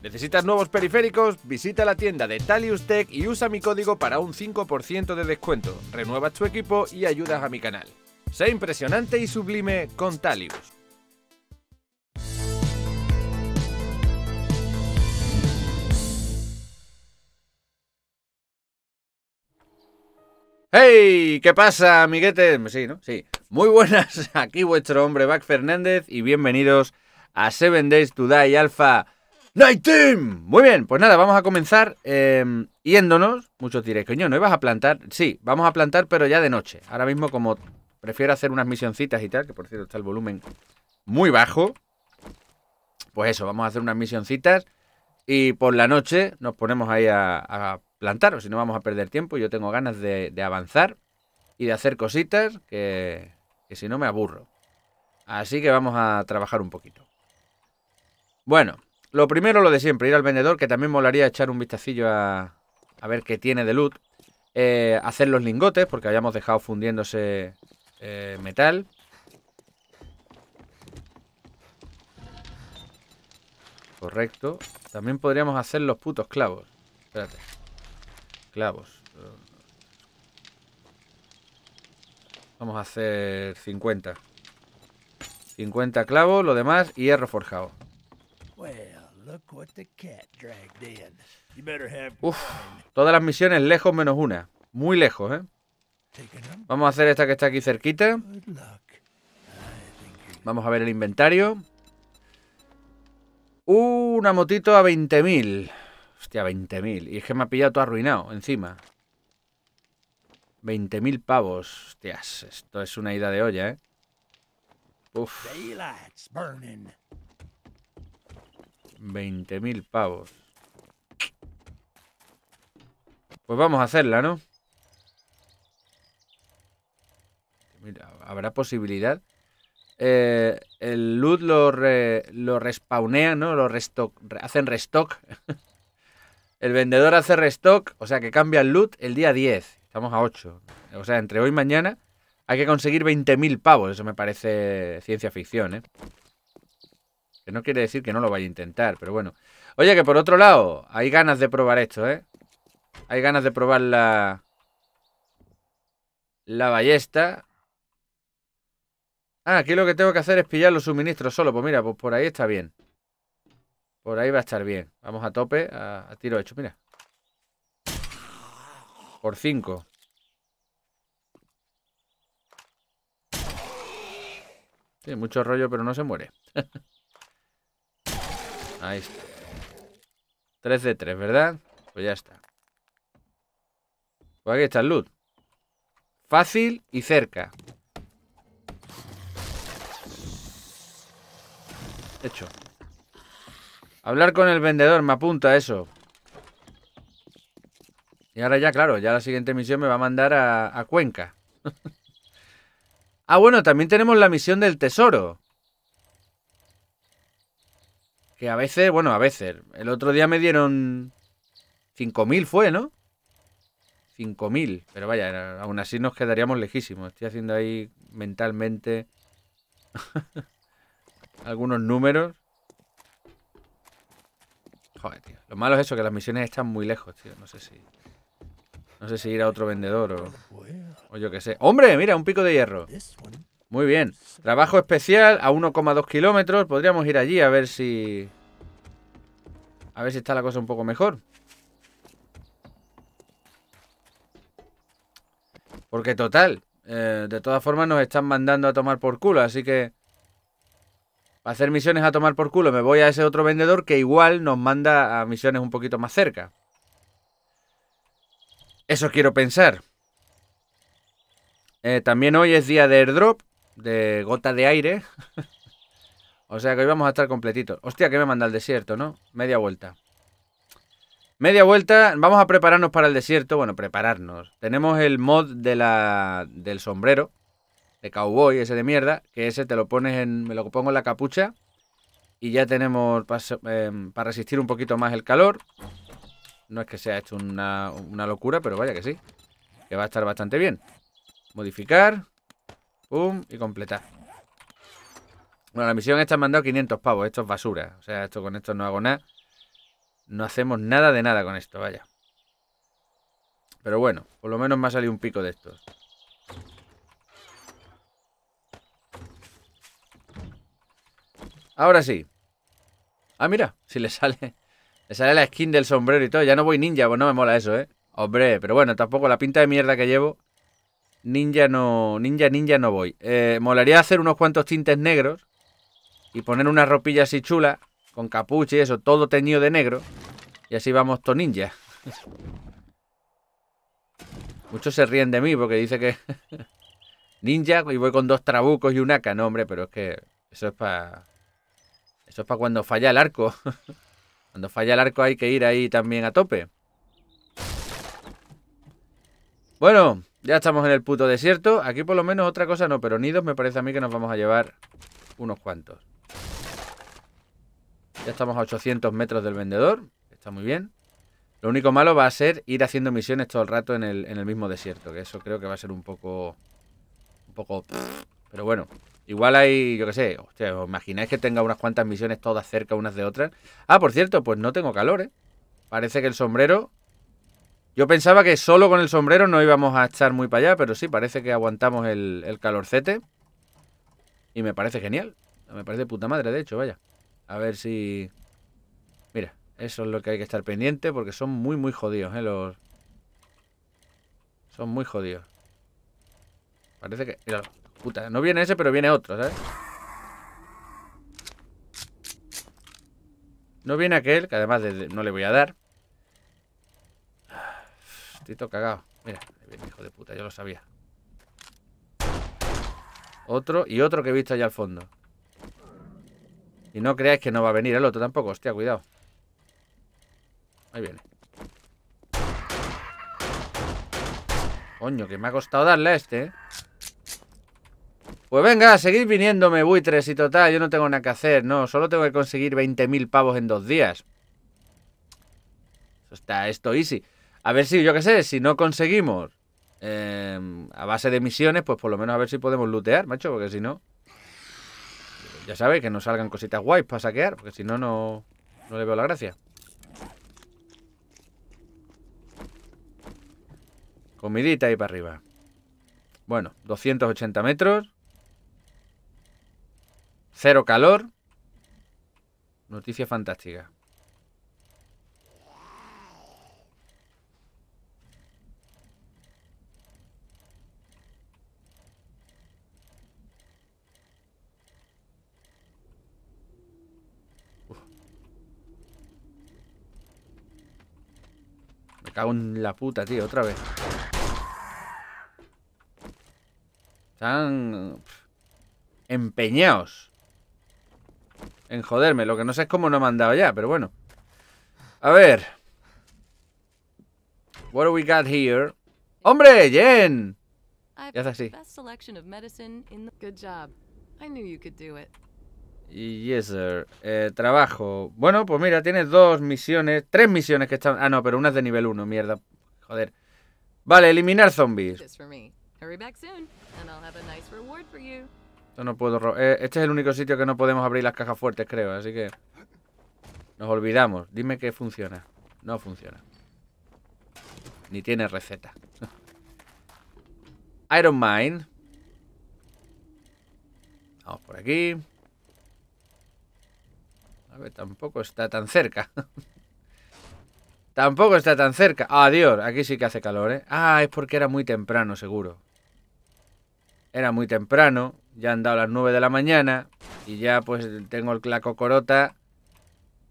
¿Necesitas nuevos periféricos? Visita la tienda de Talius Tech y usa mi código para un 5% de descuento. Renuevas tu equipo y ayudas a mi canal. Sé impresionante y sublime con Talius. ¡Hey! ¿Qué pasa, amiguetes? Sí, ¿no? Sí. Muy buenas, aquí vuestro hombre Back Fernández y bienvenidos a 7 Days to Die Alpha Night Team. Muy bien, pues nada, vamos a comenzar eh, yéndonos. Muchos diréis, coño, ¿no ibas a plantar? Sí, vamos a plantar, pero ya de noche. Ahora mismo, como prefiero hacer unas misioncitas y tal, que por cierto está el volumen muy bajo, pues eso, vamos a hacer unas misioncitas y por la noche nos ponemos ahí a, plantar, o si no vamos a perder tiempo. Yo tengo ganas de, de avanzar y de hacer cositas que, que si no me aburro. Así que vamos a trabajar un poquito. Bueno, lo primero, lo de siempre, ir al vendedor, que también molaría echar un vistacillo a, ver qué tiene de loot. Eh, hacer los lingotes, porque habíamos dejado fundiéndose eh, metal. Correcto. También podríamos hacer los putos clavos. Espérate. Clavos. Vamos a hacer 50. 50 clavos, lo demás, hierro forjado. Bueno. Uf, todas las misiones lejos menos una. Muy lejos, ¿eh? Vamos a hacer esta que está aquí cerquita. Vamos a ver el inventario. una motito a 20.000. Hostia, 20.000. Y es que me ha pillado todo arruinado encima. 20.000 pavos. Hostias, esto es una ida de olla, ¿eh? Uf. 20.000 pavos. Pues vamos a hacerla, ¿no? ¿habrá posibilidad? Eh, el loot lo, re, ¿no? Lo restock, hacen restock. el vendedor hace restock, o sea que cambia el loot el día 10. Estamos a 8. O sea, entre hoy y mañana hay que conseguir 20.000 pavos. Eso me parece ciencia ficción, ¿eh? no quiere decir que no lo vaya a intentar, pero bueno. Oye, que por otro lado, hay ganas de probar esto, ¿eh? Hay ganas de probar la... La ballesta. Ah, aquí lo que tengo que hacer es pillar los suministros solo. Pues mira, pues por ahí está bien. Por ahí va a estar bien. Vamos a tope, a, tiro hecho, mira. Por 5. Sí, mucho rollo, pero no se muere. Ahí está. 3 de 3, ¿verdad? Pues ya está. Pues aquí está el loot. Fácil y cerca. Hecho. Hablar con el vendedor, me apunta eso. Y ahora ya, claro, ya la siguiente misión me va a mandar a, a Cuenca. ah, bueno, también tenemos la misión del tesoro. Que a veces, bueno, a veces. El otro día me dieron 5.000 fue, ¿no? 5.000. Pero vaya, aún así nos quedaríamos lejísimos. Estoy haciendo ahí mentalmente algunos números. Joder, tío. Lo malo es eso, que las misiones están muy lejos, tío. No sé si... No sé si ir a otro vendedor o... O yo qué sé. ¡Hombre! Mira, un pico de hierro. Muy bien. Trabajo especial a 1,2 kilómetros. Podríamos ir allí a ver si... A ver si está la cosa un poco mejor. Porque total, eh, de todas formas nos están mandando a tomar por culo, así que... Para hacer misiones a tomar por culo me voy a ese otro vendedor que igual nos manda a misiones un poquito más cerca. Eso quiero pensar. Eh, también hoy es día de airdrop de gota de aire. o sea que hoy vamos a estar completitos. Hostia, que me manda el desierto, ¿no? Media vuelta. Media vuelta, vamos a prepararnos para el desierto. Bueno, prepararnos. Tenemos el mod de la, del sombrero, de cowboy, ese de mierda, que ese te lo pones en, me lo pongo en la capucha y ya tenemos para em, resistir un poquito más el calor. No es que sea hecho una, una locura, pero vaya que sí, que va a estar bastante bien. Modificar, Pum, y completar. Bueno, la misión esta me han 500 pavos. Esto es basura. O sea, esto con esto no hago nada. No hacemos nada de nada con esto, vaya. Pero bueno, por lo menos me ha salido un pico de estos. Ahora sí. Ah, mira, si le sale... Le sale la skin del sombrero y todo. Ya no voy ninja, pues no me mola eso, ¿eh? Hombre, pero bueno, tampoco la pinta de mierda que llevo ninja no, ninja, ninja no voy. Eh, molaría hacer unos cuantos tintes negros y poner una ropilla así chula, con capucha y eso, todo teñido de negro. Y así vamos to ninja. Muchos se ríen de mí porque dice que ninja y voy con dos trabucos y un aca. No, hombre, pero es que eso es para... Eso es para cuando falla el arco. cuando falla el arco hay que ir ahí también a tope. Bueno, ya estamos en el puto desierto. Aquí por lo menos otra cosa no, pero nidos me parece a mí que nos vamos a llevar unos cuantos. Ya estamos a 800 metros del vendedor. Está muy bien. Lo único malo va a ser ir haciendo misiones todo el rato en el, mismo desierto. Que eso creo que va a ser un poco... Un poco... Pero bueno, Igual hay, yo qué sé, hostia, ¿os imagináis que tenga unas cuantas misiones todas cerca unas de otras? Ah, por cierto, pues no tengo calor, ¿eh? Parece que el sombrero yo pensaba que solo con el sombrero no íbamos a estar muy para allá, pero sí, parece que aguantamos el, calorcete. Y me parece genial. Me parece puta madre, de hecho, vaya. A ver si... Mira, eso es lo que hay que estar pendiente porque son muy, muy jodidos, ¿eh? Los... Son muy jodidos. Parece que... Mira, puta, no viene ese, pero viene otro, ¿sabes? No viene aquel, que además no le voy a dar cagado. Mira, hijo de puta, yo lo sabía. Otro y otro que he visto allá al fondo. Y no creáis que no va a venir el otro tampoco. Hostia, cuidado. Ahí viene. Coño, que me ha costado darle a este, ¿eh? Pues venga, seguid viniéndome, buitres y total, yo no tengo nada que hacer, no, solo tengo que conseguir 20.000 pavos en dos días. está, esto easy. A ver si, yo qué sé, si no conseguimos em, a base de misiones, pues por lo menos a ver si podemos lootear, macho, porque si no. Ya sabéis, que no salgan cositas guays para saquear, porque si no, no, no le veo la gracia. Comidita ahí para arriba. Bueno, 280 metros. Cero calor. Noticia fantástica. cago en la puta, tío, otra vez. Están... Empeñados. En joderme. Lo que no sé es cómo no me han dado ya, pero bueno. A ver. What do we got here? ¡Hombre, Jen! Ya está así. Yes, sir. Eh, trabajo. Bueno, pues mira, tienes dos misiones, tres misiones que están... Ah, no, pero una es de nivel 1, mierda. Joder. Vale, eliminar zombies. Esto no puedo... Eh, este es el único sitio que no podemos abrir las cajas fuertes, creo, así que... Nos olvidamos. Dime que funciona. No funciona. Ni tiene receta. Iron mind Vamos por aquí tampoco está tan cerca. tampoco está tan cerca. Adiós, aquí sí que hace calor, ¿eh? Ah, es porque era muy temprano, seguro. Era muy temprano, ya han dado las 9 de la mañana y ya pues tengo la cocorota.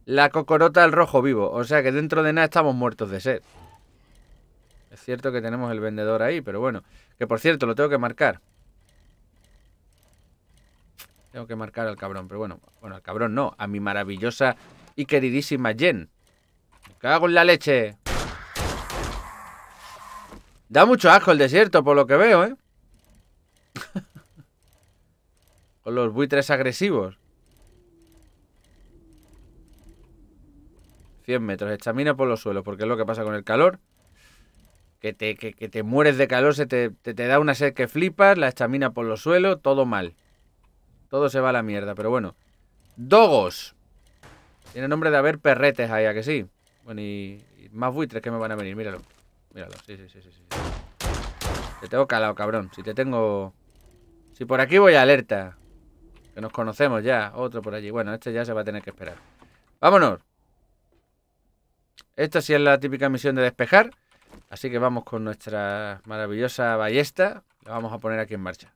La cocorota al rojo vivo, o sea que dentro de nada estamos muertos de sed. Es cierto que tenemos el vendedor ahí, pero bueno. Que por cierto, lo tengo que marcar. Tengo que marcar al cabrón, pero bueno. Bueno, al cabrón no, a mi maravillosa y queridísima Jen. cago en la leche. Da mucho asco el desierto, por lo que veo, ¿eh? Con los buitres agresivos. 100 metros. Estamina por los suelos, porque es lo que pasa con el calor. Que te, que, te mueres de calor, se te, da una sed que flipas, la estamina por los suelos, todo mal. Todo se va a la mierda, pero bueno. Dogos. Tiene nombre de haber perretes ahí, que sí? Bueno, y, más buitres que me van a venir, míralo. Míralo, sí, sí, sí, sí. sí. Te tengo calado, cabrón. Si te tengo... Si por aquí voy a alerta. Que nos conocemos ya. Otro por allí. Bueno, este ya se va a tener que esperar. ¡Vámonos! Esta sí es la típica misión de despejar. Así que vamos con nuestra maravillosa ballesta. La vamos a poner aquí en marcha.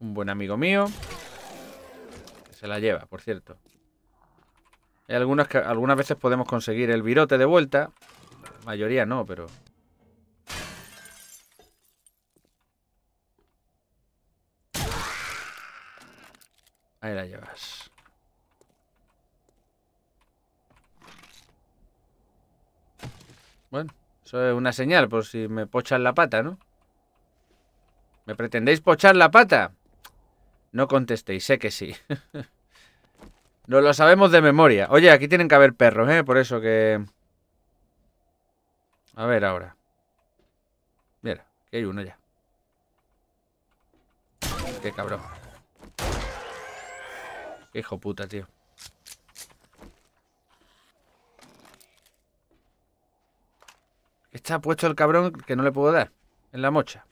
Un buen amigo mío. se la lleva, por cierto. Hay algunas que algunas veces podemos conseguir el virote de vuelta. mayoría no, pero... Ahí la llevas. Bueno, eso es una señal por si me pochan la pata, ¿no? ¿Me pretendéis pochar la pata? No contestéis, sé que sí. no lo sabemos de memoria. Oye, aquí tienen que haber perros, ¿eh? Por eso que... A ver ahora. Mira, aquí hay uno ya. Qué cabrón. Qué hijo puta, tío. Está puesto el cabrón que no le puedo dar. En la mocha.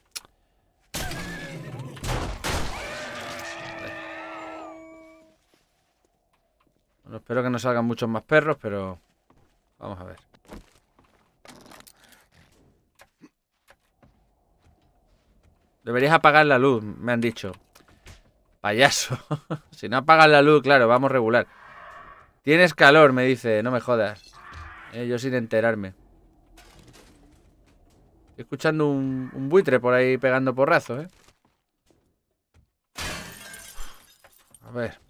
Espero que no salgan muchos más perros, pero... Vamos a ver. Deberías apagar la luz, me han dicho. Payaso. si no apagas la luz, claro, vamos regular. Tienes calor, me dice. No me jodas. Eh, yo sin enterarme. Estoy escuchando un buitre por ahí pegando porrazos, ¿eh? A ver.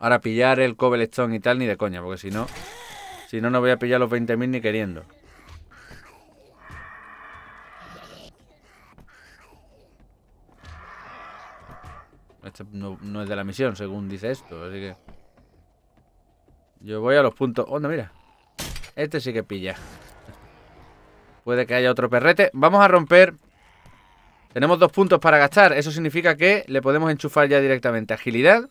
Ahora, pillar el cobblestone y tal, ni de coña, porque si no... Si no, no voy a pillar los 20.000 ni queriendo. Este no, es de la misión, según dice esto, así que... Yo voy a los puntos... ¡Onda, mira! Este sí que pilla. Puede que haya otro perrete. Vamos a romper... Tenemos dos puntos para gastar. Eso significa que le podemos enchufar ya directamente agilidad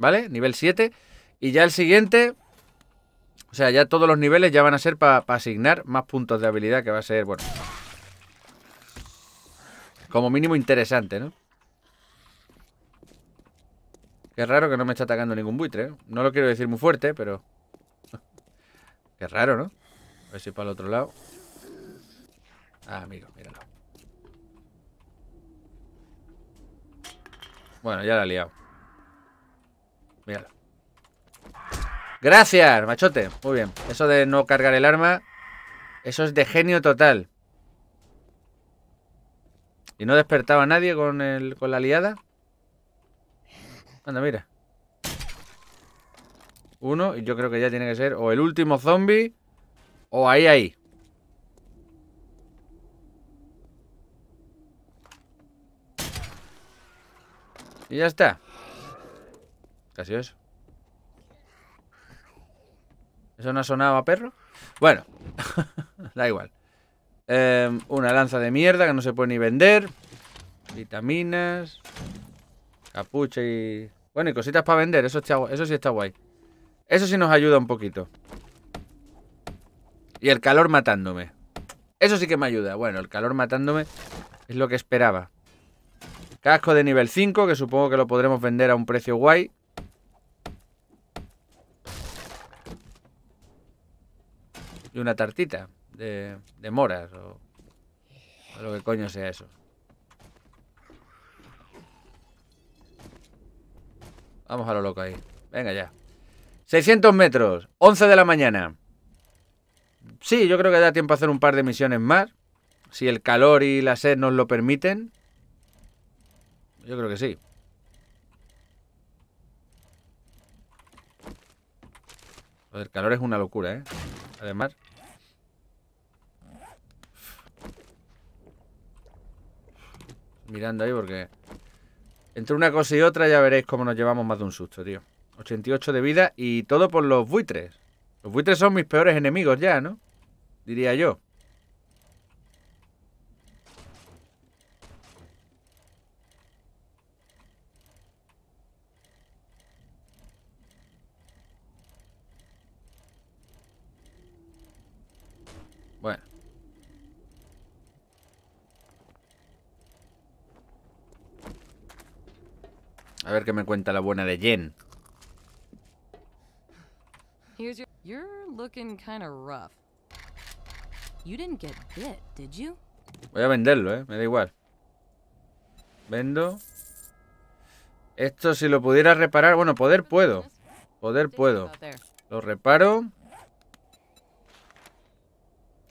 ¿vale? Nivel 7. Y ya el siguiente, o sea, ya todos los niveles ya van a ser para asignar más puntos de habilidad que va a ser, bueno, como mínimo interesante, ¿no? Qué raro que no me está atacando ningún buitre, ¿eh? No lo quiero decir muy fuerte, pero... Qué raro, ¿no? A ver si para el otro lado. Ah, amigo, míralo. Bueno, ya la he liado. Gracias, machote. Muy bien. Eso de no cargar el arma. Eso es de genio total. ¿Y no despertaba a nadie con, con la liada? Anda, mira. Uno, y yo creo que ya tiene que ser o el último zombie o ahí, ahí. Y ya está eso? no sonaba perro? Bueno, da igual. Em, una lanza de mierda que no se puede ni vender. Vitaminas. Capucha y... Bueno, y cositas para vender. Eso, eso sí está guay. Eso sí nos ayuda un poquito. Y el calor matándome. Eso sí que me ayuda. Bueno, el calor matándome es lo que esperaba. Casco de nivel 5, que supongo que lo podremos vender a un precio guay. y una tartita de, moras o, o lo que coño sea eso. Vamos a lo loco ahí. Venga ya. 600 metros, 11 de la mañana. Sí, yo creo que da tiempo a hacer un par de misiones más. Si el calor y la sed nos lo permiten. Yo creo que sí. El calor es una locura, ¿eh? Además... Mirando ahí porque... Entre una cosa y otra ya veréis cómo nos llevamos más de un susto, tío. 88 de vida y todo por los buitres. Los buitres son mis peores enemigos ya, ¿no? Diría yo. A ver qué me cuenta la buena de Jen. Voy a venderlo, ¿eh? Me da igual. Vendo. Esto si lo pudiera reparar... Bueno, poder puedo. Poder puedo. Lo reparo.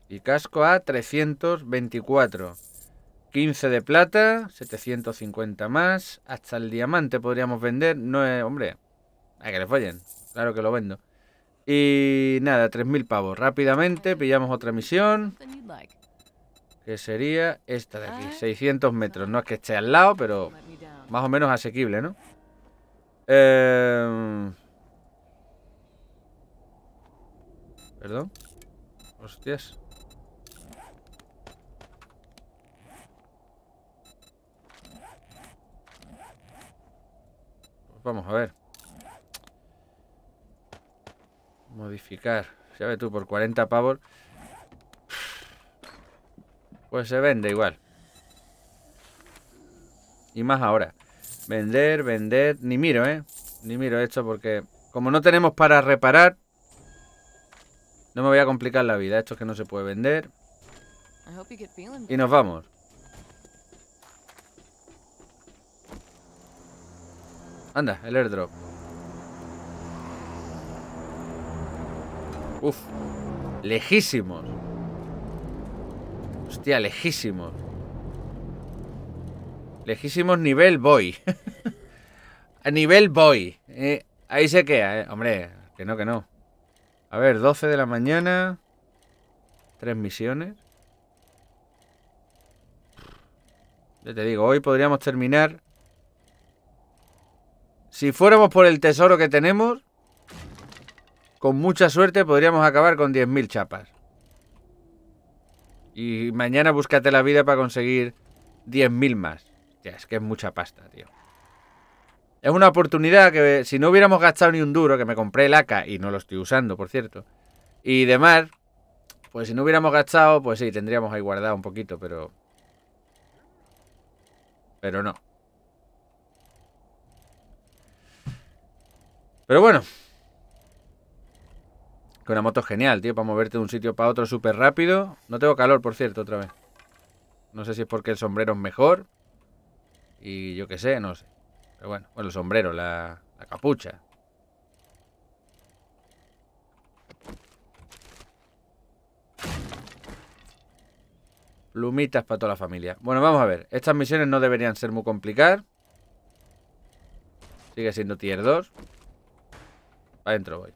Y casco a 324. 15 de plata, 750 más. Hasta el diamante podríamos vender. No es, hombre, a que le follen. Claro que lo vendo. Y nada, 3.000 pavos. Rápidamente pillamos otra misión. Que sería esta de aquí, 600 metros. No es que esté al lado, pero más o menos asequible, ¿no? Eh... Perdón. Hostias. vamos a ver. Modificar. Ya ve tú, por 40 pavos. Pues se vende igual. Y más ahora. Vender, vender. Ni miro, ¿eh? Ni miro esto porque... Como no tenemos para reparar... No me voy a complicar la vida. Esto es que no se puede vender. Y nos vamos. Anda, el airdrop. Uf. Lejísimos. Hostia, lejísimos. Lejísimos nivel boy. A nivel boy. Eh, ahí se queda, eh. Hombre, que no, que no. A ver, 12 de la mañana. Tres misiones. Ya te digo, hoy podríamos terminar si fuéramos por el tesoro que tenemos, con mucha suerte podríamos acabar con 10.000 chapas. Y mañana búscate la vida para conseguir 10.000 más. Ya, es que es mucha pasta, tío. Es una oportunidad que si no hubiéramos gastado ni un duro, que me compré el AK y no lo estoy usando, por cierto, y demás, pues si no hubiéramos gastado, pues sí, tendríamos ahí guardado un poquito, pero... Pero no. Pero bueno. Que una moto es genial, tío, para moverte de un sitio para otro súper rápido. No tengo calor, por cierto, otra vez. No sé si es porque el sombrero es mejor. Y yo qué sé, no sé. Pero bueno, bueno, el sombrero, la, la capucha. Lumitas para toda la familia. Bueno, vamos a ver. Estas misiones no deberían ser muy complicadas. Sigue siendo tier 2. Adentro voy.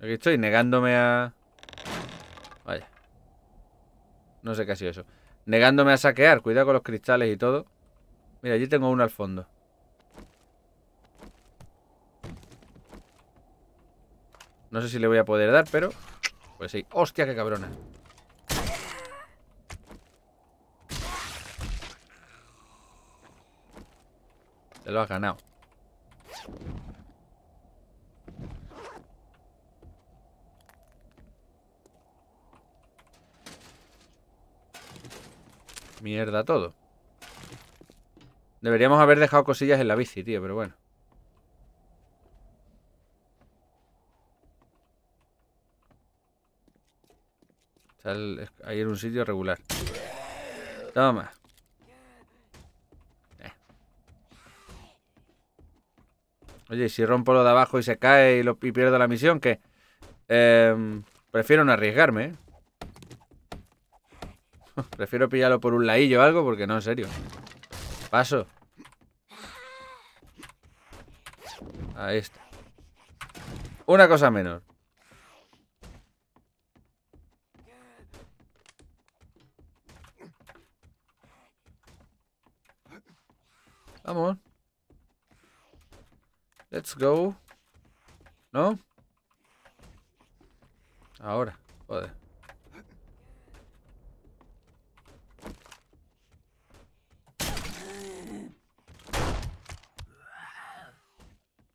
Aquí estoy negándome a... Vaya. No sé qué ha sido eso. Negándome a saquear. Cuidado con los cristales y todo. Mira, allí tengo uno al fondo. No sé si le voy a poder dar, pero... Pues sí. ¡Hostia, qué cabrona! lo has ganado. Mierda todo. Deberíamos haber dejado cosillas en la bici, tío, pero bueno. Ahí era un sitio regular. Toma. Oye, si rompo lo de abajo y se cae y, lo, pierdo la misión, ¿qué? Em, prefiero no arriesgarme, ¿eh? Prefiero pillarlo por un laillo o algo porque no, en serio. Paso. Ahí está. Una cosa menor. Vamos. Let's go. ¿No? Ahora, joder.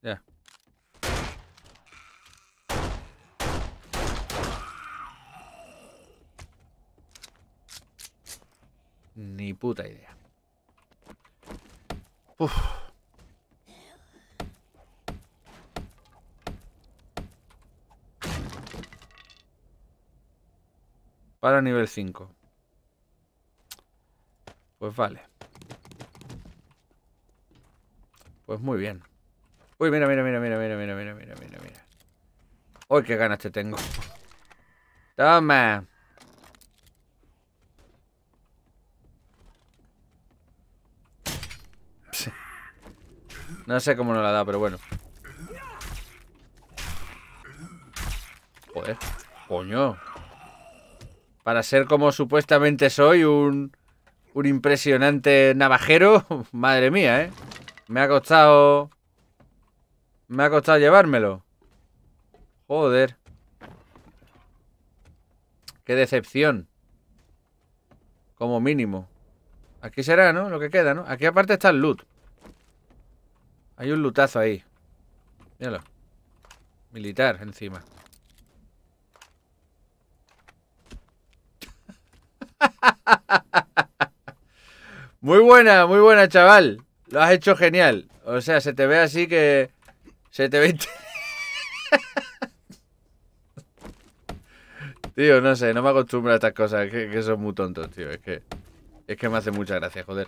Ya. Ni puta idea. Uf. Para nivel 5. Pues vale. Pues muy bien. Uy, mira, mira, mira, mira, mira, mira, mira, mira, mira, mira. Uy, qué ganas te tengo. Toma. No sé cómo no la da, pero bueno. Joder. Coño para ser como supuestamente soy, un, un impresionante navajero, madre mía, ¿eh? Me ha costado... Me ha costado llevármelo. Joder. Qué decepción. Como mínimo. Aquí será, ¿no? Lo que queda, ¿no? Aquí aparte está el loot. Hay un lutazo ahí. Míralo. Militar encima. muy buena, muy buena, chaval. Lo has hecho genial. O sea, se te ve así que. Se te ve. tío, no sé, no me acostumbro a estas cosas. Que, que son muy tontos, tío. Es que. Es que me hace mucha gracia, joder.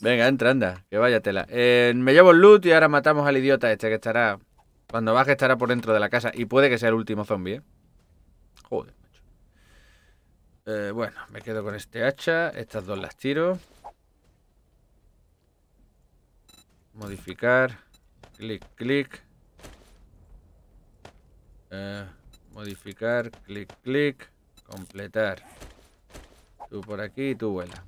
Venga, entra, anda, que vaya tela. Eh, me llevo el loot y ahora matamos al idiota este que estará. Cuando baje estará por dentro de la casa. Y puede que sea el último zombie, ¿eh? Joder. Eh, bueno, me quedo con este hacha. Estas dos las tiro. Modificar. Clic, clic. Eh, modificar. Clic, clic. Completar. Tú por aquí y tú vuela.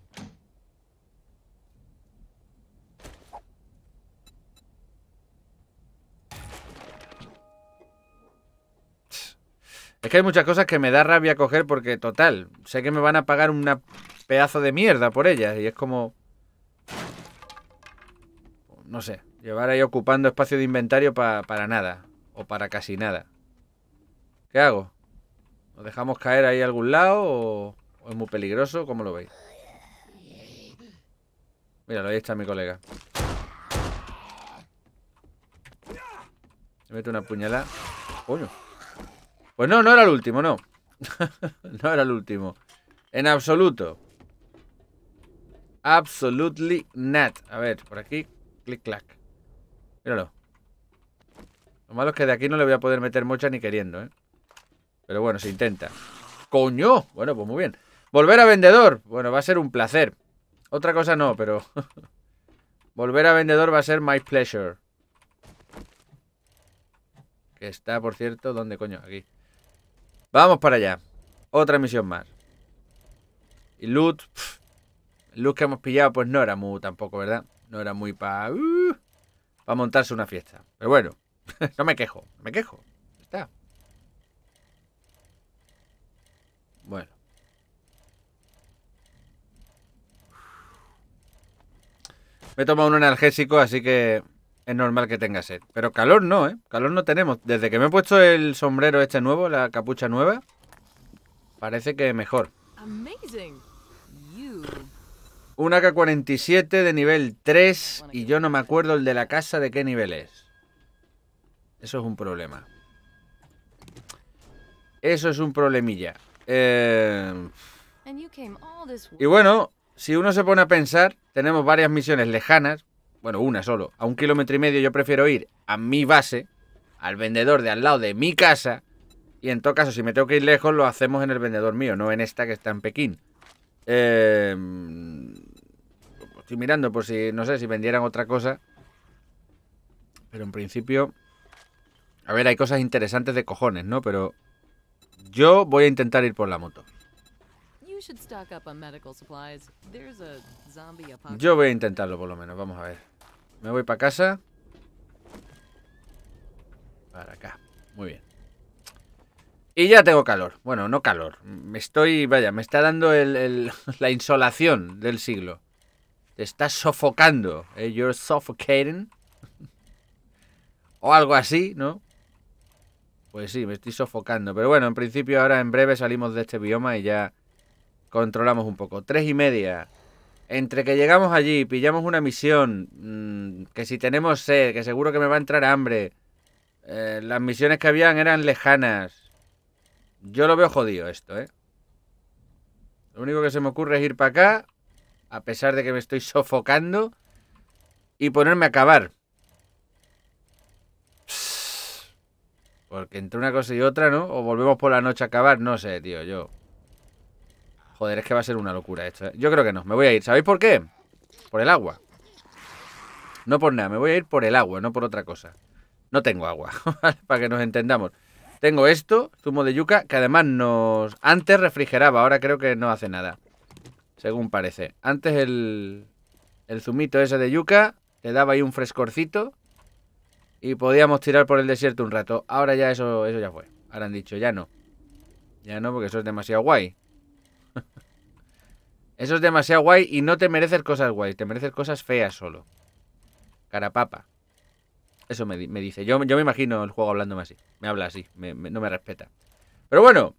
Es que hay muchas cosas que me da rabia coger porque, total, sé que me van a pagar un pedazo de mierda por ellas y es como... No sé, llevar ahí ocupando espacio de inventario para nada o para casi nada. ¿Qué hago? ¿Lo dejamos caer ahí a algún lado o, es muy peligroso? ¿Cómo lo veis? Míralo, ahí está mi colega. Le meto una puñalada. Coño. Pues no, no era el último, no. no era el último. En absoluto. Absolutely not. A ver, por aquí. Clic, clac. Míralo. Lo malo es que de aquí no le voy a poder meter mocha ni queriendo, ¿eh? Pero bueno, se intenta. ¡Coño! Bueno, pues muy bien. Volver a vendedor. Bueno, va a ser un placer. Otra cosa no, pero... Volver a vendedor va a ser my pleasure. Que está, por cierto, ¿dónde coño? Aquí. Vamos para allá. Otra misión más. Y loot. Pff. que hemos pillado, pues no era muy tampoco, ¿verdad? No era muy para. Uh, para montarse una fiesta. Pero bueno, no me quejo, me quejo. Está. Bueno. Me he tomado un analgésico, así que normal que tenga sed. Pero calor no, ¿eh? Calor no tenemos. Desde que me he puesto el sombrero este nuevo, la capucha nueva, parece que mejor. Un AK-47 de nivel 3 y yo no me acuerdo el de la casa de qué nivel es. Eso es un problema. Eso es un problemilla. Em, y bueno, si uno se pone a pensar, tenemos varias misiones lejanas, bueno, una solo, a un kilómetro y medio yo prefiero ir a mi base, al vendedor de al lado de mi casa, y en todo caso, si me tengo que ir lejos, lo hacemos en el vendedor mío, no en esta que está en Pekín. Em, estoy mirando por si, no sé, si vendieran otra cosa. Pero en principio... A ver, hay cosas interesantes de cojones, ¿no? Pero yo voy a intentar ir por la moto. Yo voy a intentarlo por lo menos, vamos a ver. Me voy para casa. Para acá. Muy bien. Y ya tengo calor. Bueno, no calor. Me estoy, vaya, me está dando la insolación del siglo. Te estás sofocando. Eh, you're suffocating. o algo así, ¿no? Pues sí, me estoy sofocando. Pero bueno, en principio ahora en breve salimos de este bioma y ya controlamos un poco. Tres y media entre que llegamos allí, pillamos una misión, mm, que si tenemos sed, que seguro que me va a entrar hambre, eh, las misiones que habían eran lejanas. Yo lo veo jodido esto, ¿eh? Lo único que se me ocurre es ir para acá, a pesar de que me estoy sofocando, y ponerme a acabar. Porque entre una cosa y otra, ¿no? O volvemos por la noche a acabar, no sé, tío, yo. Joder, es que va a ser una locura esto. ¿eh? Yo creo que no, me voy a ir. ¿Sabéis por qué? Por el agua. No por nada, me voy a ir por el agua, no por otra cosa. No tengo agua, para que nos entendamos. Tengo esto, zumo de yuca, que además nos... Antes refrigeraba, ahora creo que no hace nada. Según parece. Antes el, el zumito ese de yuca Le daba ahí un frescorcito y podíamos tirar por el desierto un rato. Ahora ya eso, eso ya fue. Ahora han dicho, ya no. Ya no, porque eso es demasiado guay. Eso es demasiado guay y no te mereces cosas guay. te mereces cosas feas solo. Carapapa. Eso me, dice. Yo, yo, me imagino el juego hablándome así. Me habla así, no me respeta. Pero bueno,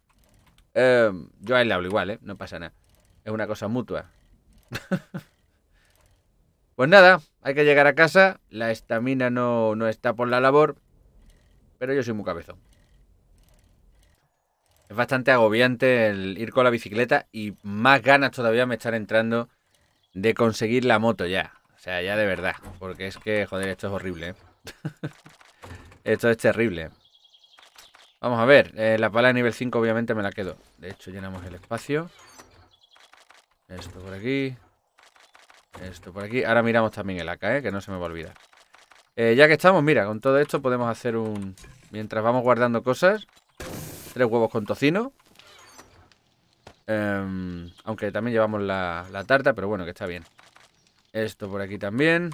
em, yo a él le hablo igual, ¿eh? No pasa nada. Es una cosa mutua. pues nada, hay que llegar a casa. La estamina no, no está por la labor. Pero yo soy muy cabezón. Es bastante agobiante el ir con la bicicleta y más ganas todavía me están entrando de conseguir la moto ya. O sea, ya de verdad. Porque es que, joder, esto es horrible. ¿eh? esto es terrible. Vamos a ver. Eh, la pala de nivel 5 obviamente me la quedo. De hecho, llenamos el espacio. Esto por aquí. Esto por aquí. Ahora miramos también el AK, ¿eh? que no se me va a olvidar. Eh, ya que estamos, mira, con todo esto podemos hacer un... Mientras vamos guardando cosas, tres huevos con tocino. Em, aunque también llevamos la, tarta, pero bueno, que está bien. Esto por aquí también.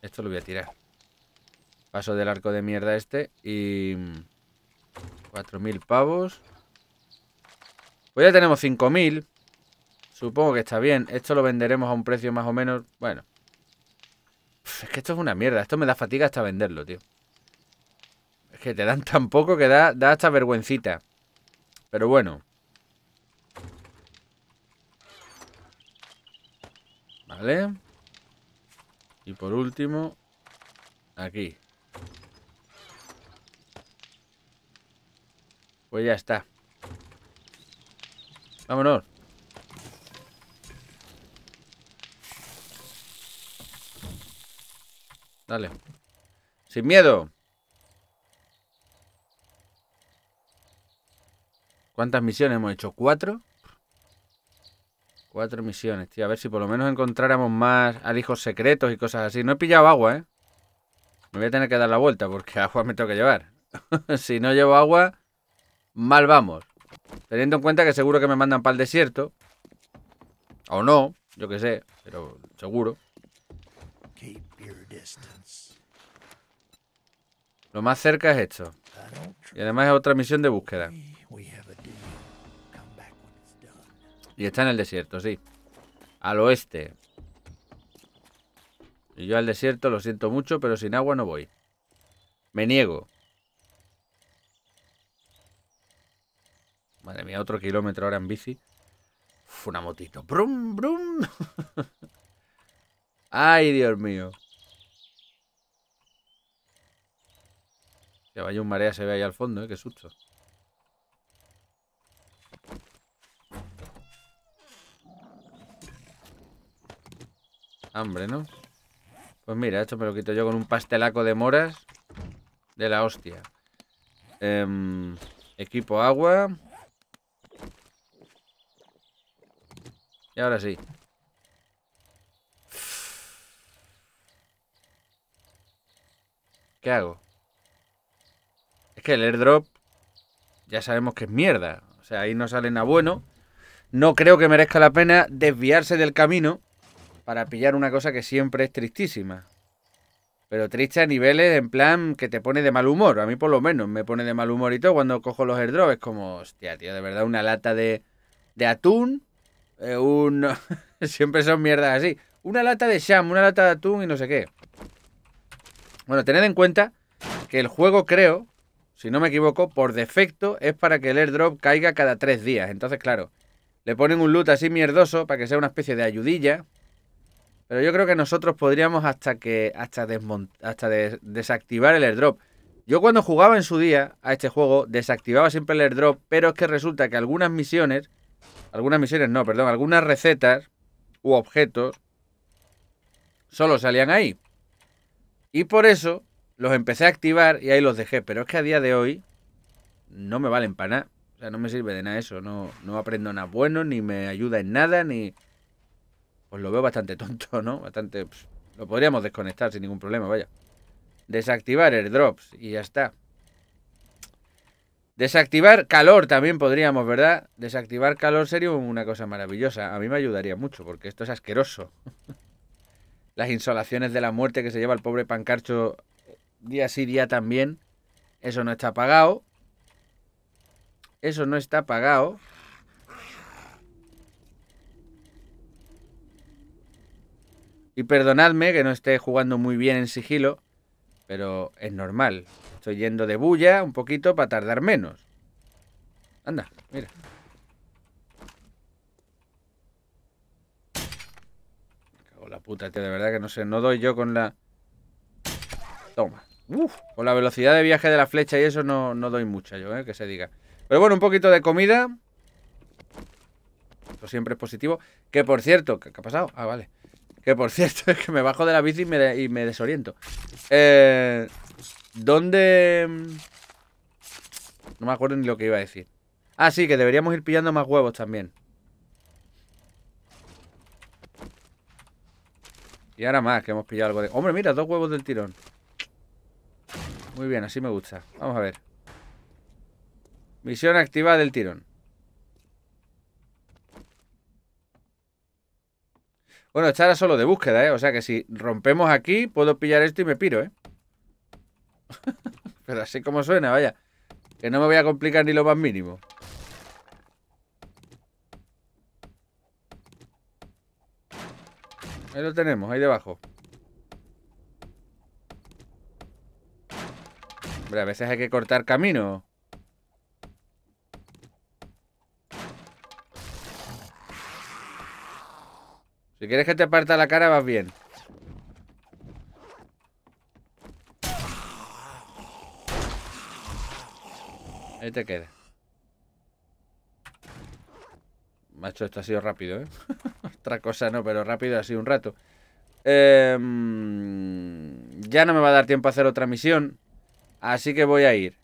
Esto lo voy a tirar. Paso del arco de mierda este y... 4.000 pavos. Pues ya tenemos 5.000. Supongo que está bien. Esto lo venderemos a un precio más o menos... Bueno. es que esto es una mierda. Esto me da fatiga hasta venderlo, tío que te dan tan poco que da, da hasta vergüencita. Pero bueno. Vale. Y por último, aquí. Pues ya está. Vámonos. Dale. Sin miedo. ¿Cuántas misiones hemos hecho? ¿Cuatro? Cuatro misiones, tío. A ver si por lo menos encontráramos más alijos secretos y cosas así. No he pillado agua, ¿eh? Me voy a tener que dar la vuelta porque agua me tengo que llevar. si no llevo agua, mal vamos. Teniendo en cuenta que seguro que me mandan para el desierto. O no, yo qué sé, pero seguro. Lo más cerca es esto. Y además es otra misión de búsqueda. Y está en el desierto, sí. Al oeste. Y yo al desierto lo siento mucho, pero sin agua no voy. Me niego. Madre mía, otro kilómetro ahora en bici. una motito. Brum, brum. Ay, Dios mío. Que vaya un marea se ve ahí al fondo, ¿eh? Qué susto. Hambre, ¿no? Pues mira, esto me lo quito yo con un pastelaco de moras de la hostia. Em, equipo agua. Y ahora sí. ¿Qué hago? Es que el airdrop ya sabemos que es mierda. O sea, ahí no sale nada bueno. No creo que merezca la pena desviarse del camino para pillar una cosa que siempre es tristísima. Pero triste a niveles en plan que te pone de mal humor. A mí por lo menos me pone de mal humor y todo cuando cojo los airdrops. Es como, hostia, tío, de verdad, una lata de, de atún. Eh, un... siempre son mierdas así. Una lata de sham, una lata de atún y no sé qué. Bueno, tened en cuenta que el juego creo, si no me equivoco, por defecto es para que el airdrop caiga cada tres días. Entonces, claro, le ponen un loot así mierdoso para que sea una especie de ayudilla pero yo creo que nosotros podríamos hasta que hasta, hasta desactivar el airdrop. Yo cuando jugaba en su día a este juego desactivaba siempre el airdrop, pero es que resulta que algunas misiones, algunas misiones no, perdón, algunas recetas u objetos solo salían ahí. Y por eso los empecé a activar y ahí los dejé. Pero es que a día de hoy no me valen para nada. O sea, no me sirve de nada eso. No, no aprendo nada bueno, ni me ayuda en nada, ni pues lo veo bastante tonto, ¿no? Bastante... Pues, lo podríamos desconectar sin ningún problema, vaya. Desactivar airdrops y ya está. Desactivar calor también podríamos, ¿verdad? Desactivar calor sería una cosa maravillosa. A mí me ayudaría mucho porque esto es asqueroso. Las insolaciones de la muerte que se lleva el pobre pancarcho eh, día sí, día también. Eso no está apagado. Eso no está apagado. Y perdonadme que no esté jugando muy bien en sigilo, pero es normal. Estoy yendo de bulla un poquito para tardar menos. Anda, mira. cago en la puta, tío, este, de verdad que no sé, no doy yo con la... Toma. Uf, con la velocidad de viaje de la flecha y eso no, doy mucha yo, eh, que se diga. Pero bueno, un poquito de comida. Esto siempre es positivo. Que por cierto, qué ha pasado? Ah, vale. Que por cierto, es que me bajo de la bici y me, desoriento. Eh, ¿Dónde...? No me acuerdo ni lo que iba a decir. Ah, sí, que deberíamos ir pillando más huevos también. Y ahora más, que hemos pillado algo de... Hombre, mira, dos huevos del tirón. Muy bien, así me gusta. Vamos a ver. Misión activa del tirón. Bueno, esta era solo de búsqueda, ¿eh? O sea que si rompemos aquí, puedo pillar esto y me piro, ¿eh? Pero así como suena, vaya. Que no me voy a complicar ni lo más mínimo. Ahí lo tenemos, ahí debajo. Hombre, a veces hay que cortar camino. Si quieres que te parta la cara, vas bien. Ahí te queda. Macho, esto ha sido rápido, ¿eh? Otra cosa no, pero rápido ha sido un rato. Em, ya no me va a dar tiempo a hacer otra misión. Así que voy a ir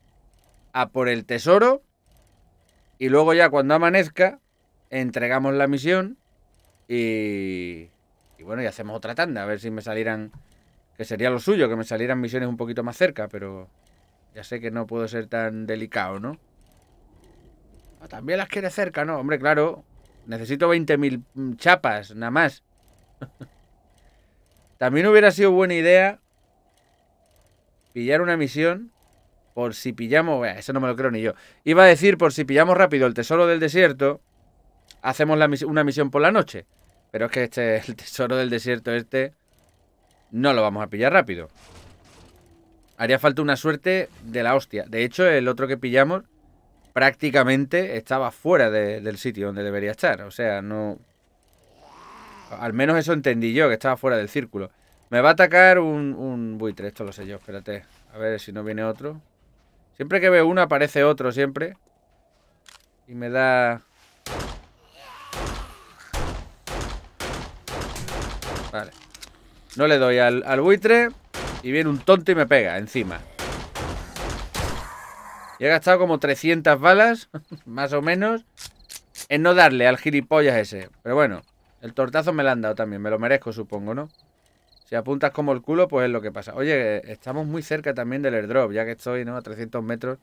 a por el tesoro. Y luego ya cuando amanezca, entregamos la misión y, bueno, y hacemos otra tanda, a ver si me salieran, que sería lo suyo, que me salieran misiones un poquito más cerca, pero ya sé que no puedo ser tan delicado, ¿no? Ah, también las quiere cerca, ¿no? Hombre, claro, necesito 20.000 chapas, nada más. también hubiera sido buena idea pillar una misión por si pillamos, eso no me lo creo ni yo. Iba a decir por si pillamos rápido el tesoro del desierto hacemos una misión por la noche. Pero es que este, el tesoro del desierto este, no lo vamos a pillar rápido. Haría falta una suerte de la hostia. De hecho, el otro que pillamos prácticamente estaba fuera del sitio donde debería estar. O sea, no... Al menos eso entendí yo, que estaba fuera del círculo. Me va a atacar un, un buitre, esto lo sé yo, espérate. A ver si no viene otro. Siempre que veo uno aparece otro, siempre. Y me da... Vale. No le doy al, al buitre y viene un tonto y me pega encima. Y he gastado como 300 balas, más o menos, en no darle al gilipollas ese. Pero bueno, el tortazo me lo han dado también. Me lo merezco, supongo, ¿no? Si apuntas como el culo, pues es lo que pasa. Oye, estamos muy cerca también del airdrop, ya que estoy, ¿no? A 300 metros.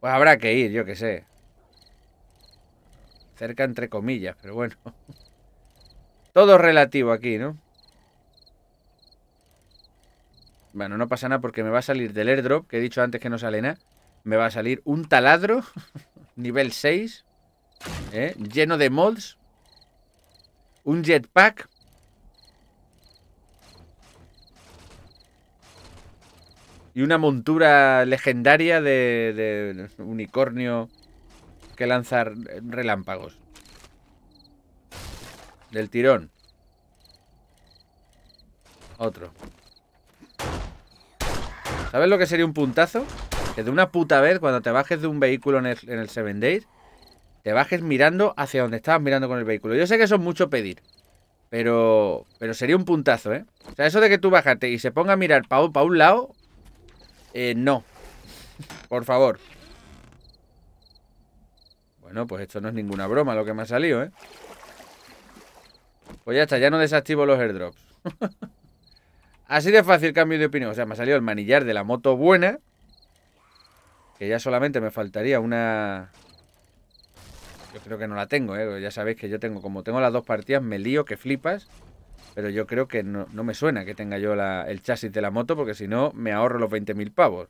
Pues habrá que ir, yo que sé. Cerca entre comillas, pero bueno. Todo relativo aquí, ¿no? Bueno, no pasa nada porque me va a salir del airdrop, que he dicho antes que no sale nada. Me va a salir un taladro, nivel 6, ¿eh? lleno de mods. Un jetpack. Y una montura legendaria de, de unicornio que lanza relámpagos. Del tirón. Otro. ¿Sabes lo que sería un puntazo? Que de una puta vez, cuando te bajes de un vehículo en el, en Seven Days, te bajes mirando hacia donde estabas mirando con el vehículo. Yo sé que eso es mucho pedir, pero, pero sería un puntazo, ¿eh? O sea, eso de que tú bajate y se ponga a mirar para pa un lado, eh, no. Por favor. Bueno, pues esto no es ninguna broma lo que me ha salido, ¿eh? Pues ya está, ya no desactivo los airdrops. Así de fácil cambio de opinión. O sea, me ha salido el manillar de la moto buena. Que ya solamente me faltaría una... Yo creo que no la tengo, ¿eh? Ya sabéis que yo tengo... Como tengo las dos partidas, me lío, que flipas. Pero yo creo que no, me suena que tenga yo el chasis de la moto, porque si no, me ahorro los 20.000 pavos.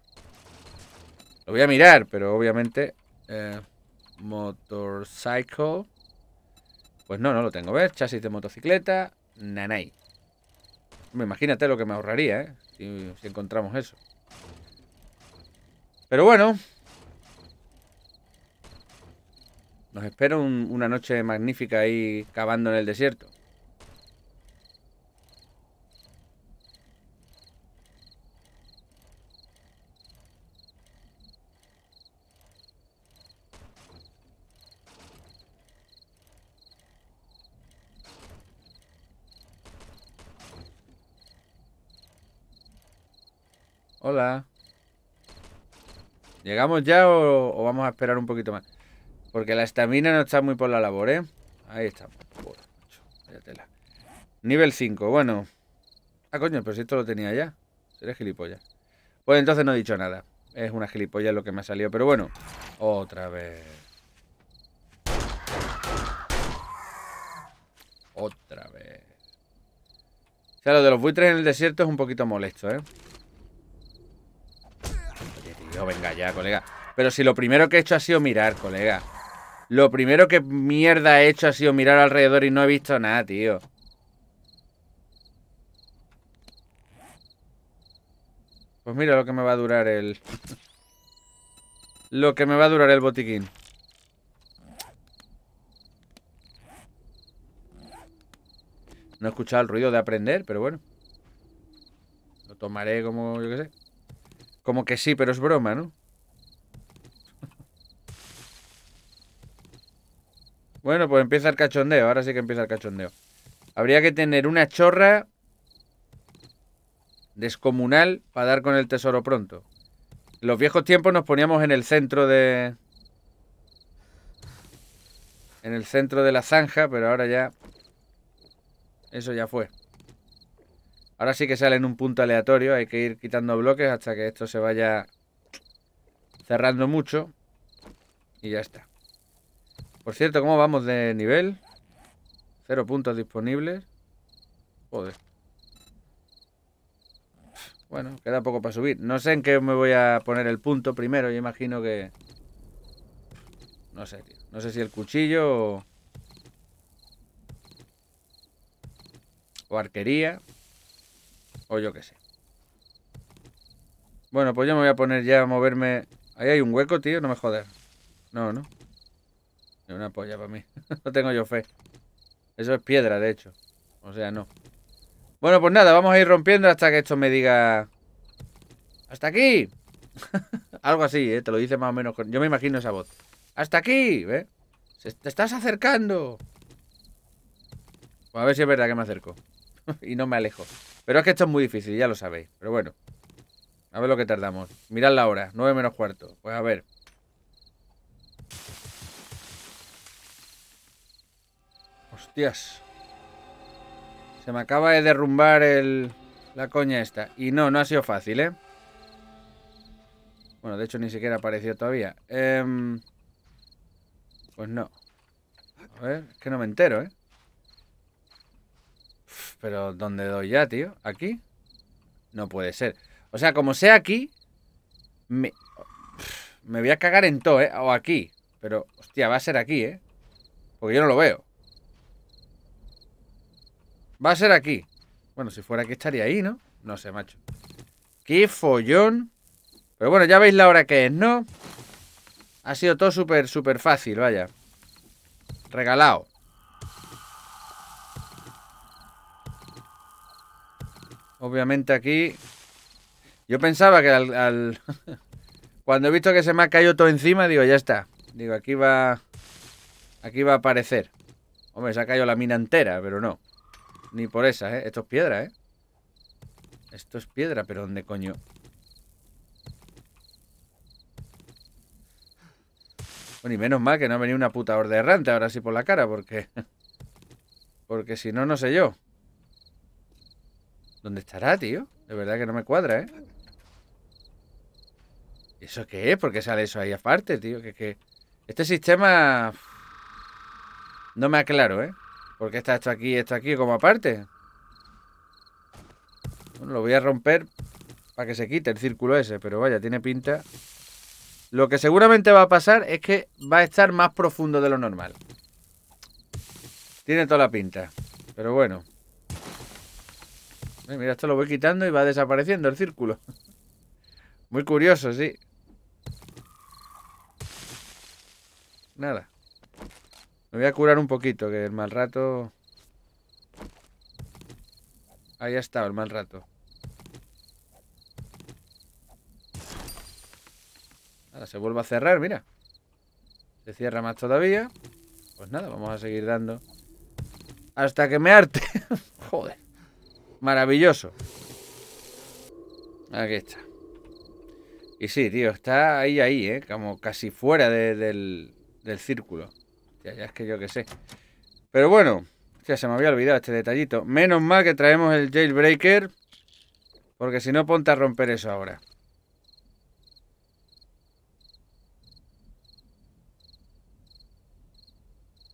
Lo voy a mirar, pero obviamente... Eh, motorcycle... Pues no, no lo tengo. ¿Ves? Chasis de motocicleta. Nanay. Imagínate lo que me ahorraría, ¿eh? si, encontramos eso. Pero bueno. Nos espera una noche magnífica ahí cavando en el desierto. Hola. ¿Llegamos ya o, vamos a esperar un poquito más? Porque la estamina no está muy por la labor, ¿eh? Ahí estamos Nivel 5, bueno. Ah, coño, pero si esto lo tenía ya. Eres gilipollas. Pues entonces no he dicho nada. Es una gilipollas lo que me ha salido, pero bueno. Otra vez. Otra vez. O sea, lo de los buitres en el desierto es un poquito molesto, ¿eh? venga ya, colega. Pero si lo primero que he hecho ha sido mirar, colega. Lo primero que mierda he hecho ha sido mirar alrededor y no he visto nada, tío. Pues mira lo que me va a durar el... lo que me va a durar el botiquín. No he escuchado el ruido de aprender, pero bueno. Lo tomaré como, yo qué sé, como que sí, pero es broma, ¿no? Bueno, pues empieza el cachondeo. Ahora sí que empieza el cachondeo. Habría que tener una chorra descomunal para dar con el tesoro pronto. los viejos tiempos nos poníamos en el centro de... En el centro de la zanja, pero ahora ya... Eso ya fue. Ahora sí que sale en un punto aleatorio. Hay que ir quitando bloques hasta que esto se vaya cerrando mucho. Y ya está. Por cierto, ¿cómo vamos de nivel? Cero puntos disponibles. Joder. Bueno, queda poco para subir. No sé en qué me voy a poner el punto primero. Yo imagino que... No sé, tío. No sé si el cuchillo o... O arquería. O yo qué sé. Bueno, pues yo me voy a poner ya a moverme. Ahí hay un hueco, tío, no me jodas. No, no. Es una polla para mí. no tengo yo fe. Eso es piedra, de hecho. O sea, no. Bueno, pues nada, vamos a ir rompiendo hasta que esto me diga... ¡Hasta aquí! Algo así, ¿eh? Te lo dice más o menos Yo me imagino esa voz. ¡Hasta aquí! ¿Ves? ¡Te estás acercando! Pues a ver si es verdad que me acerco. y no me alejo. Pero es que esto es muy difícil, ya lo sabéis. Pero bueno. A ver lo que tardamos. Mirad la hora, 9 menos cuarto. Pues a ver. Hostias. Se me acaba de derrumbar el... La coña esta. Y no, no ha sido fácil, ¿eh? Bueno, de hecho ni siquiera ha aparecido todavía. Em, pues no. A ver, es que no me entero, ¿eh? pero ¿dónde doy ya, tío? ¿Aquí? No puede ser. O sea, como sea aquí, me, me voy a cagar en todo, ¿eh? O aquí. Pero, hostia, va a ser aquí, ¿eh? Porque yo no lo veo. Va a ser aquí. Bueno, si fuera aquí estaría ahí, ¿no? No sé, macho. ¡Qué follón! Pero bueno, ya veis la hora que es, ¿no? Ha sido todo súper, súper fácil, vaya. Regalado. Obviamente aquí... Yo pensaba que al... Cuando he visto que se me ha caído todo encima, digo, ya está. Digo, aquí va... Aquí va a aparecer. Hombre, se ha caído la mina entera, pero no. Ni por esa, ¿eh? Esto es piedra, ¿eh? Esto es piedra, pero ¿dónde coño? Bueno, y menos mal que no ha venido una puta horda errante ahora sí por la cara, porque... Porque si no, no sé yo. ¿Dónde estará, tío? De verdad que no me cuadra, ¿eh? ¿Eso qué es? ¿Por qué sale eso ahí aparte, tío? Que, Este sistema... No me aclaro, ¿eh? ¿Por qué está esto aquí y esto aquí como aparte? Bueno, lo voy a romper para que se quite el círculo ese, pero vaya, tiene pinta. Lo que seguramente va a pasar es que va a estar más profundo de lo normal. Tiene toda la pinta, pero bueno. Mira, esto lo voy quitando y va desapareciendo el círculo. Muy curioso, sí. Nada. Me voy a curar un poquito, que el mal rato... Ahí ha estado el mal rato. Ahora se vuelve a cerrar, mira. Se cierra más todavía. Pues nada, vamos a seguir dando. Hasta que me arte. Joder. Maravilloso. Aquí está. Y sí, tío, está ahí, ahí, ¿eh? Como casi fuera del, círculo. Ya, es que yo qué sé. Pero bueno, ya se me había olvidado este detallito. Menos mal que traemos el jailbreaker. Porque si no, ponte a romper eso ahora.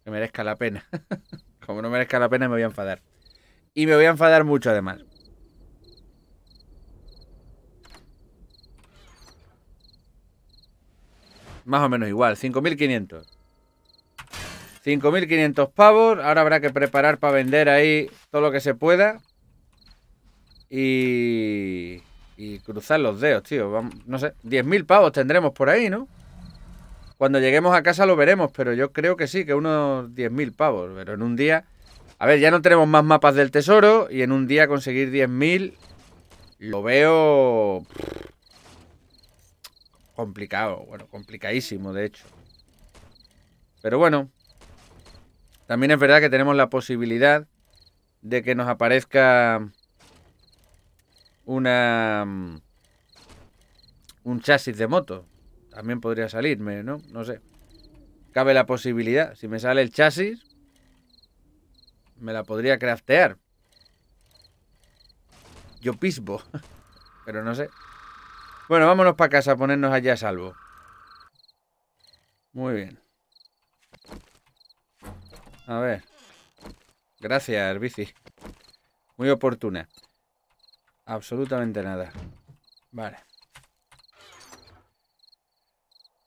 Que merezca la pena. Como no merezca la pena, me voy a enfadar. Y me voy a enfadar mucho además. Más o menos igual, 5.500. 5.500 pavos. Ahora habrá que preparar para vender ahí todo lo que se pueda. Y... cruzar los dedos, tío. no sé, 10.000 pavos tendremos por ahí, ¿no? Cuando lleguemos a casa lo veremos, pero yo creo que sí, que unos 10.000 pavos. Pero en un día a ver, ya no tenemos más mapas del tesoro y en un día conseguir 10.000 lo veo complicado, bueno, complicadísimo de hecho. Pero bueno, también es verdad que tenemos la posibilidad de que nos aparezca una mm, un chasis de moto. También podría salirme, ¿no? No sé. Cabe la posibilidad. Si me sale el chasis, me la podría craftear. Yo pisbo. Pero no sé. Bueno, vámonos para casa a ponernos allá a salvo. Muy bien. A ver. Gracias, bici. Muy oportuna. Absolutamente nada. Vale.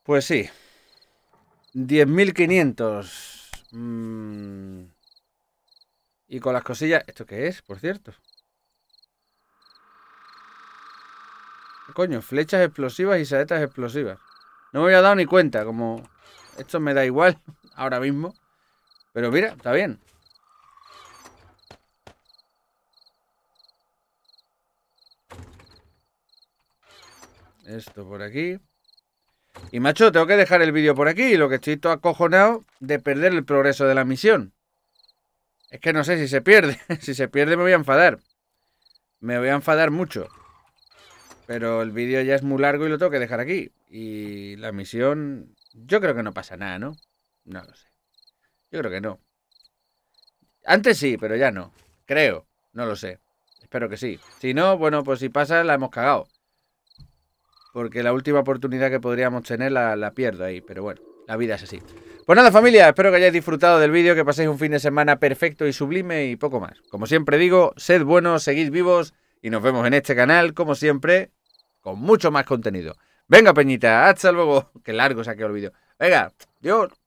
Pues sí. 10.500. Mmm... Y con las cosillas... ¿Esto qué es, por cierto? Coño, flechas explosivas y saetas explosivas. No me había dado ni cuenta, como... Esto me da igual ahora mismo. Pero mira, está bien. Esto por aquí. Y macho, tengo que dejar el vídeo por aquí. Lo que estoy todo acojonado de perder el progreso de la misión. Es que no sé si se pierde. si se pierde me voy a enfadar. Me voy a enfadar mucho. Pero el vídeo ya es muy largo y lo tengo que dejar aquí. Y la misión... Yo creo que no pasa nada, ¿no? No lo sé. Yo creo que no. Antes sí, pero ya no. Creo. No lo sé. Espero que sí. Si no, bueno, pues si pasa la hemos cagado. Porque la última oportunidad que podríamos tener la, pierdo ahí. Pero bueno. La vida es así. Pues nada, familia, espero que hayáis disfrutado del vídeo, que paséis un fin de semana perfecto y sublime y poco más. Como siempre digo, sed buenos, seguid vivos y nos vemos en este canal, como siempre, con mucho más contenido. Venga, Peñita, hasta luego. Qué largo se ha quedado el vídeo. Venga, Dios.